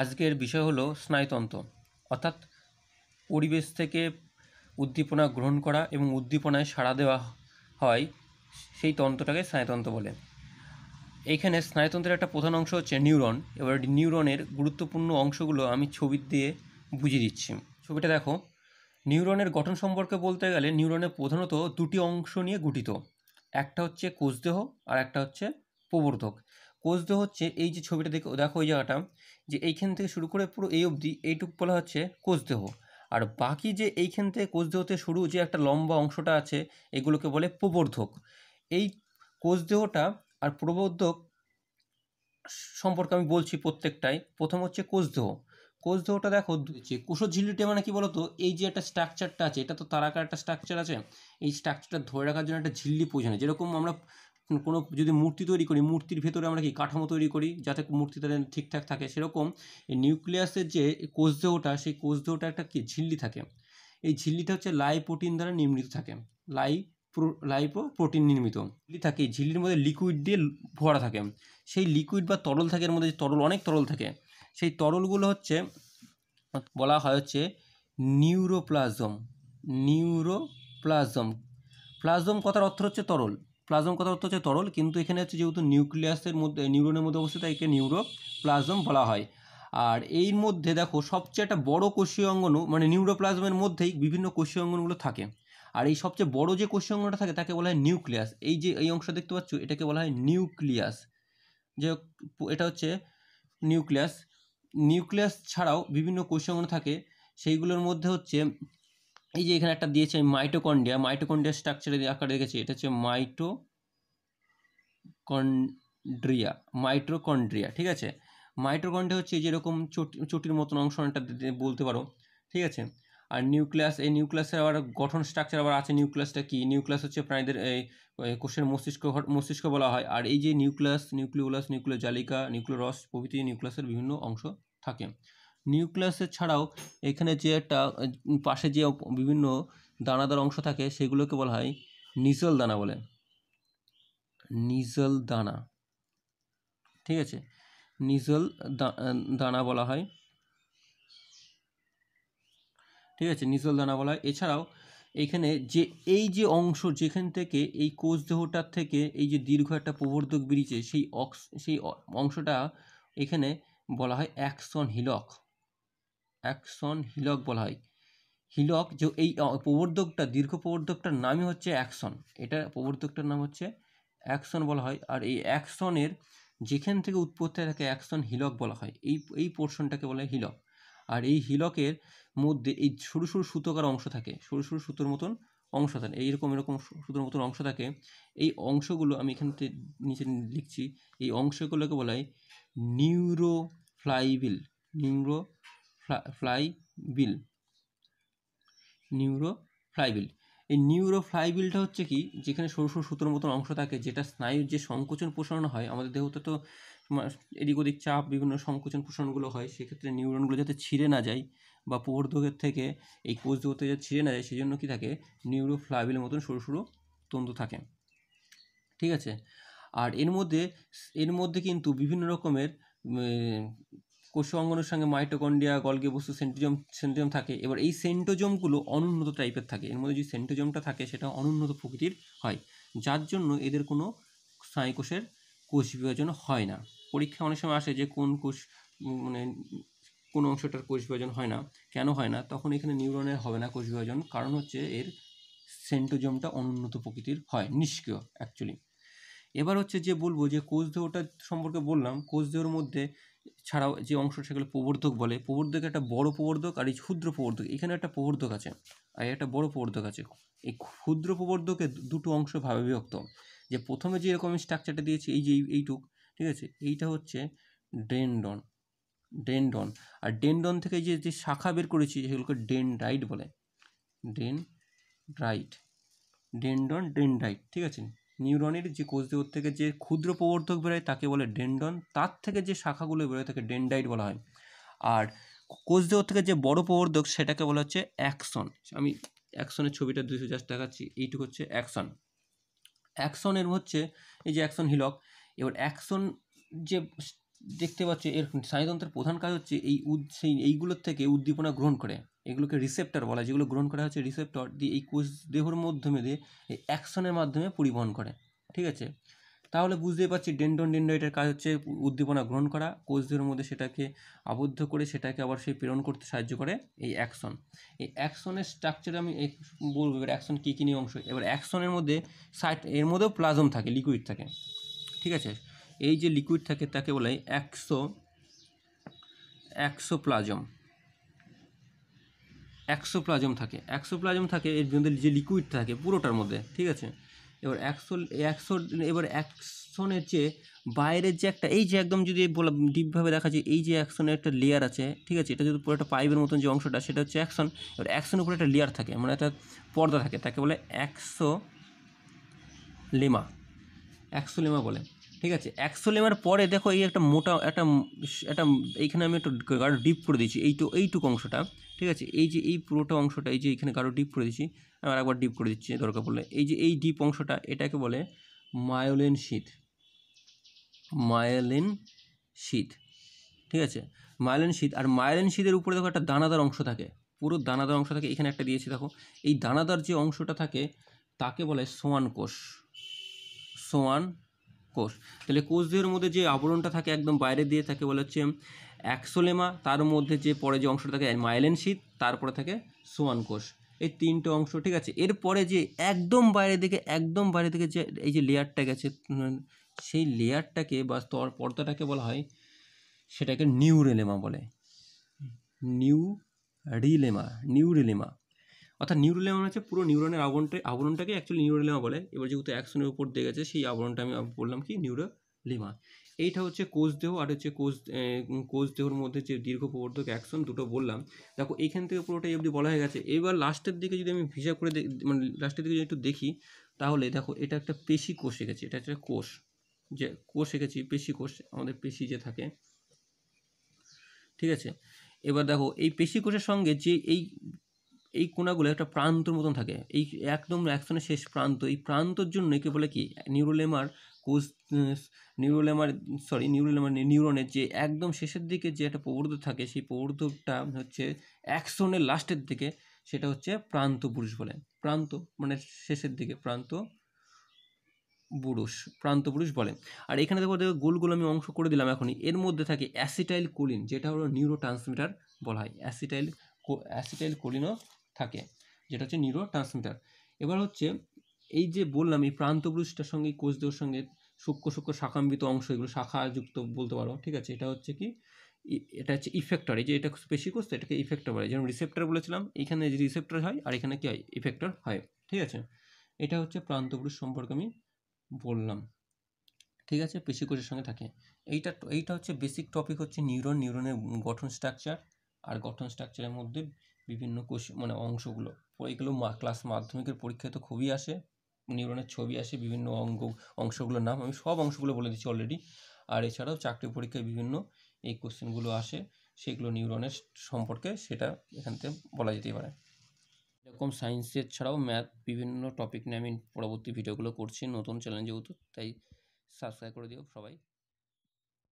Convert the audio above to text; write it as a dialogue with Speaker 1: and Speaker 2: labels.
Speaker 1: আজকের বিষয় হলো স্নায়ুতন্ত্র অর্থাৎ পরিবেশ থেকে উদ্দীপনা গ্রহণ করা এবং উদ্দীপনায় সাড়া দেওয়া হয় সেই তন্ত্রটাকে স্নায়ুতন্ত্র বলে এইখানে স্নায়ুতন্ত্রের একটা প্রধান অংশ হচ্ছে নিউরন এবার নিউরনের গুরুত্বপূর্ণ অংশগুলো আমি ছবি দিয়ে বুঝিয়ে দিচ্ছি ছবিটা দেখো নিউরনের গঠন সম্পর্কে বলতে গেলে নিউরনে প্রধানত দুটি অংশ নিয়ে গঠিত একটা হচ্ছে কোষদেহ আর একটা হচ্ছে প্রবর্ধক কোচদে হচ্ছে এই যে ছবিটা দেখে দেখো ওই জায়গাটা যে এইখান থেকে শুরু করে পুরো এই অবধি এইটুকু বলা হচ্ছে কোচদেহ আর বাকি যে এইখান থেকে কোচদেহতে শুরু যে একটা লম্বা অংশটা আছে এগুলোকে বলে প্রবর্ধক এই কোচদেহটা আর প্রবর্ধক সম্পর্কে আমি বলছি প্রত্যেকটাই প্রথম হচ্ছে কোচদেহ কোষদেহটা দেখো যে ঝিল্লিটা মানে কি বলতো এই যে একটা স্ট্রাকচারটা আছে এটা তো তারাকার একটা স্ট্রাকচার আছে এই স্ট্রাকচারটা ধরে রাখার জন্য একটা ঝিল্লি প্রয়োজন যেরকম আমরা কোনো যদি মূর্তি তৈরি করি মূর্তির ভেতরে আমরা কি কাঠামো তৈরি করি যাতে মূর্তি তাদের ঠিকঠাক থাকে সেরকম এই নিউক্লিয়াসের যে কোষদেহটা সেই কোষদেহটা একটা কি ঝিল্লি থাকে এই ঝিল্লিটা হচ্ছে লাই প্রোটিন দ্বারা নির্মিত থাকে লাই লাইপো প্রোটিন নির্মিত থাকে এই ঝিল্লির মধ্যে লিকুইড দিয়ে ভরা থাকে সেই লিকুইড বা তরল থাকে এর মধ্যে তরল অনেক তরল থাকে সেই তরলগুলো হচ্ছে বলা হয় হচ্ছে নিউরোপ্লাজম নিউরোপ্লাজম প্লাজম কথার অর্থ হচ্ছে তরল প্লাজম কথা অর্থ হচ্ছে তরল কিন্তু এখানে হচ্ছে যেহেতু নিউক্লিয়াসের মধ্যে নিউরনের মধ্যে অবস্থিত একে নিউরো প্লাজম বলা হয় আর এই মধ্যে দেখো সবচেয়ে একটা বড় কোষীয় অঙ্গনও মানে নিউরোপ্লাজমের মধ্যেই বিভিন্ন কোষীয় অঙ্গনগুলো থাকে আর এই সবচেয়ে বড় যে কোষীয় অঙ্গনটা থাকে তাকে বলা হয় নিউক্লিয়াস এই যে এই অংশ দেখতে পাচ্ছ এটাকে বলা হয় নিউক্লিয়াস যে এটা হচ্ছে নিউক্লিয়াস নিউক্লিয়াস ছাড়াও বিভিন্ন কোষীয় অঙ্গন থাকে সেইগুলোর মধ্যে হচ্ছে এই যে এখানে একটা দিয়েছে মাইটোকন্ডিয়া মাইটোকন্ডিয়া স্ট্রাকচারে আকারে দেখেছি এটা হচ্ছে মাইটো কন্ড্রিয়া মাইট্রোকন্ড্রিয়া ঠিক আছে মাইট্রোকন্ড্রিয়া হচ্ছে যেরকম চটির মতন অংশ একটা বলতে পারো ঠিক আছে আর নিউক্লিয়াস এই নিউক্লিয়াসের আবার গঠন স্ট্রাকচার আবার আছে নিউক্লিয়াসটা কি নিউক্লিয়াস হচ্ছে প্রাণীদের এই কোষের মস্তিষ্ক মস্তিষ্ক বলা হয় আর এই যে নিউক্লিয়াস নিউক্লিওলাস নিউক্লিয়ার জালিকা নিউক্লিয়রস রস প্রভৃতি নিউক্লিয়াসের বিভিন্ন অংশ থাকে নিউক্লিয়াসের ছাড়াও এখানে যে একটা পাশে যে বিভিন্ন দানাদার অংশ থাকে সেগুলোকে বলা হয় নিজল দানা বলে নিজল দানা ঠিক আছে নিজল দানা বলা হয় ঠিক আছে নিজল দানা বলা হয় এছাড়াও এখানে যে এই যে অংশ যেখান থেকে এই দেহটার থেকে এই যে দীর্ঘ একটা প্রবর্ধক বেরিয়েছে সেই অক্স সেই অংশটা এখানে বলা হয় অ্যাক্সন হিলক অ্যাকশন হিলক বলা হয় হিলক যে এই প্রবর্ধকটা দীর্ঘ প্রবর্ধকটার নামই হচ্ছে অ্যাকশন এটা প্রবর্ধকটার নাম হচ্ছে অ্যাকশন বলা হয় আর এই অ্যাকশনের যেখান থেকে উৎপত্তি থাকে অ্যাকশন হিলক বলা হয় এই এই পোর্শনটাকে বলা হয় হিলক আর এই হিলকের মধ্যে এই সরু সরু সুতোকার অংশ থাকে সরু সরু সুতোর মতন অংশ থাকে এইরকম এরকম সুতোর মতন অংশ থাকে এই অংশগুলো আমি এখান থেকে নিচে লিখছি এই অংশগুলোকে বলা হয় neurofibril neurofibril neurofibril এই নিউরো ফ্লাইবিলটা হচ্ছে কি যেখানে সরু সরু সুতোর মতন অংশ থাকে যেটা স্নায়ুর যে সংকোচন প্রসারণ হয় আমাদের দেহতে তো এদিক ওদিক চাপ বিভিন্ন সংকোচন প্রসারণগুলো হয় সেক্ষেত্রে নিউরনগুলো যাতে ছিঁড়ে না যায় বা পোহরদোহের থেকে এই কোষদোহতে যাতে ছিঁড়ে না যায় সেই জন্য কী থাকে নিউরো ফ্লাইবিলের মতন সরু সরু তন্তু থাকে ঠিক আছে আর এর মধ্যে এর মধ্যে কিন্তু বিভিন্ন রকমের অঙ্গনের সঙ্গে মাইটোকন্ডিয়া গলগে বস্তু সেন্টোজম সেন্টোজম থাকে এবার এই সেন্টোজমগুলো অনুন্নত টাইপের থাকে এর মধ্যে যদি সেন্টোজমটা থাকে সেটা অনুন্নত প্রকৃতির হয় যার জন্য এদের কোনো স্নায়ুকোষের কোষ বিভাজন হয় না পরীক্ষা অনেক সময় আসে যে কোন কোষ মানে কোন অংশটার কোষ বিভাজন হয় না কেন হয় না তখন এখানে নিউরনের হবে না কোষ বিভাজন কারণ হচ্ছে এর সেন্টোজমটা অনুন্নত প্রকৃতির হয় নিষ্ক্রিয় অ্যাকচুয়ালি এবার হচ্ছে যে বলবো যে কোষ দেহটা সম্পর্কে বললাম কোষ দেহর মধ্যে ছাড়াও যে অংশ সেগুলো প্রবর্ধক বলে প্রবর্ধক একটা বড় প্রবর্ধক আর এই ক্ষুদ্র প্রবর্ধক এখানে একটা প্রবর্ধক আছে আর একটা বড় প্রবর্ধক আছে এই ক্ষুদ্র প্রবর্ধকে দুটো অংশ ভাবে বিভক্ত যে প্রথমে যে এরকম স্ট্রাকচারটা দিয়েছি এই যে এইটুক ঠিক আছে এইটা হচ্ছে ডেনডন ডেনডন আর ডেনডন থেকে যে যে শাখা বের করেছি সেগুলোকে ডেনড্রাইট বলে ডেন রাইট ডেনডন ডেনড্রাইট ঠিক আছে নিউরনের যে কোষদেহ থেকে যে ক্ষুদ্র প্রবর্ধক বেরোয় তাকে বলে ডেন্ডন তার থেকে যে শাখাগুলো বেরোয় তাকে ডেন্ডাইট বলা হয় আর কোষদেহ থেকে যে বড় প্রবর্ধক সেটাকে বলা হচ্ছে অ্যাকশন আমি অ্যাকশনের ছবিটা দুইশো জাস্ট দেখাচ্ছি এইটুকু হচ্ছে অ্যাকশন অ্যাকশনের হচ্ছে এই যে অ্যাকশন হিলক এবার অ্যাকশন যে দেখতে পাচ্ছ এর স্নায়ুতন্ত্রের প্রধান কাজ হচ্ছে এই উদ সেই এইগুলোর থেকে উদ্দীপনা গ্রহণ করে এগুলোকে রিসেপ্টর বলা যেগুলো গ্রহণ করা হচ্ছে রিসেপ্টর দিয়ে এই কোষ দেহর মাধ্যমে দিয়ে এই অ্যাকশনের মাধ্যমে পরিবহন করে ঠিক আছে তাহলে বুঝতেই পারছি ডেন্ডন ডেন্ডাইটের কাজ হচ্ছে উদ্দীপনা গ্রহণ করা কোষদের মধ্যে সেটাকে আবদ্ধ করে সেটাকে আবার সেই প্রেরণ করতে সাহায্য করে এই অ্যাকশন এই অ্যাকশনের স্ট্রাকচার আমি বলবো এবার অ্যাকশন কী কী নিয়ে অংশ এবার অ্যাকশনের মধ্যে সাইট এর মধ্যেও প্লাজম থাকে লিকুইড থাকে ঠিক আছে এই যে লিকুইড থাকে তাকে বলে একশো একশো প্লাজম থাকে প্লাজম থাকে এর মধ্যে যে লিকুইড থাকে পুরোটার মধ্যে ঠিক আছে এবার একশো একশো এবার অ্যাকশনের যে বাইরের যে একটা এই যে একদম যদি বলা ডিপভাবে দেখা যায় এই যে অ্যাকশনের একটা লেয়ার আছে ঠিক আছে এটা যদি পুরো একটা পাইপের মতন যে অংশটা সেটা হচ্ছে অ্যাকশন এবার অ্যাকশনের উপরে একটা লেয়ার থাকে মানে একটা পর্দা থাকে তাকে বলে একশো লেমা একশো লেমা বলে ঠিক আছে একশো লেবার পরে দেখো এই একটা মোটা একটা একটা এইখানে আমি একটু গাঢ় ডিপ করে দিয়েছি এই তো এইটুকু অংশটা ঠিক আছে এই যে এই পুরোটা অংশটা এই যে এখানে গাড়ো ডিপ করে দিচ্ছি আমি একবার ডিপ করে দিচ্ছি দরকার পড়লে এই যে এই ডিপ অংশটা এটাকে বলে মায়োলিন শীত মায়োলিন শীত ঠিক আছে মায়োলিন শীত আর মায়োলিন শীতের উপরে দেখো একটা দানাদার অংশ থাকে পুরো দানাদার অংশ থাকে এখানে একটা দিয়েছি দেখো এই দানাদার যে অংশটা থাকে তাকে বলে সোয়ান কোষ সোয়ান কোষ তাহলে কোষদের মধ্যে যে আবরণটা থাকে একদম বাইরে দিয়ে থাকে বলা হচ্ছে অ্যাক্সোলেমা তার মধ্যে যে পরে যে অংশটা থাকে মাইলেন শীত তারপরে থাকে সোয়ান কোষ এই তিনটে অংশ ঠিক আছে এরপরে যে একদম বাইরে দিকে একদম বাইরে থেকে যে এই যে লেয়ারটা গেছে সেই লেয়ারটাকে বা স্তর পর্দাটাকে বলা হয় সেটাকে নিউরেলেমা বলে নিউ রিলেমা নিউরেলেমা অর্থাৎ নিউরোলেমা হচ্ছে পুরো নিউরনের আবরণটা আবরণটাকে অ্যাকচুয়ালি নিউরোলেমা বলে এবার যেহেতু অ্যাকশনের উপর দিয়ে গেছে সেই আবরণটা আমি বললাম কি নিউরোলিমা এইটা হচ্ছে কোষ দেহ আর হচ্ছে কোষ কোষ দেহর মধ্যে যে দীর্ঘ প্রবর্ধক অ্যাকশন দুটো বললাম দেখো এখান থেকে পুরোটাই অবধি বলা হয়ে গেছে এবার লাস্টের দিকে যদি আমি ভিসা করে মানে লাস্টের দিকে যদি একটু দেখি তাহলে দেখো এটা একটা পেশি কোষ এঁকেছে এটা একটা কোষ যে কোষ এঁকেছি পেশি কোষ আমাদের পেশি যে থাকে ঠিক আছে এবার দেখো এই পেশি কোষের সঙ্গে যে এই এই কোনাগুলো একটা প্রান্তর মতন থাকে এই একদম অ্যাকশনের শেষ প্রান্ত এই প্রান্তর জন্য একে বলে কি নিউরোলেমার কোষ নিউরোলেমার সরি নিউরোলেমার নিউরনের যে একদম শেষের দিকে যে একটা প্রবর্ধ থাকে সেই প্রবর্ধকটা হচ্ছে অ্যাকশনের লাস্টের দিকে সেটা হচ্ছে প্রান্ত পুরুষ বলে প্রান্ত মানে শেষের দিকে প্রান্ত পুরুষ প্রান্ত পুরুষ বলে আর এখানে দেখো দেখো গোলগুলো আমি অংশ করে দিলাম এখনই এর মধ্যে থাকে অ্যাসিটাইল কোলিন যেটা হলো নিউরো ট্রান্সমিটার বলা হয় অ্যাসিটাইল অ্যাসিটাইল কোলিনও থাকে যেটা হচ্ছে নিউরো ট্রান্সমিটার এবার হচ্ছে এই যে বললাম এই প্রান্তপুরুষটার সঙ্গে কোষদেহর সঙ্গে সূক্ষ্ম সূক্ষ্ম শাখাম্বিত অংশ এগুলো শাখাযুক্ত বলতে পারো ঠিক আছে এটা হচ্ছে কি এটা হচ্ছে ইফেক্টর এই যে এটা স্পেশিকোষ তো এটাকে ইফেক্টর বলে যেমন রিসেপ্টর বলেছিলাম এখানে যে রিসেপ্টর হয় আর এখানে কি হয় ইফেক্টর হয় ঠিক আছে এটা হচ্ছে প্রান্তপুরুষ সম্পর্কে আমি বললাম ঠিক আছে কোষের সঙ্গে থাকে এইটা এইটা হচ্ছে বেসিক টপিক হচ্ছে নিউরন নিউরনের গঠন স্ট্রাকচার আর গঠন স্ট্রাকচারের মধ্যে বিভিন্ন কোশ্চেন মানে অংশগুলো মা ক্লাস মাধ্যমিকের পরীক্ষায় তো খুবই আসে নিউরনের ছবি আসে বিভিন্ন অঙ্গ অংশগুলোর নাম আমি সব অংশগুলো বলে দিচ্ছি অলরেডি আর এছাড়াও চাকরি পরীক্ষায় বিভিন্ন এই কোশ্চেনগুলো আসে সেগুলো নিউরনের সম্পর্কে সেটা এখান থেকে বলা যেতেই পারে এরকম সায়েন্সের ছাড়াও ম্যাথ বিভিন্ন টপিক নিয়ে আমি পরবর্তী ভিডিওগুলো করছি নতুন চ্যানেল যেহেতু তাই সাবস্ক্রাইব করে দিও সবাই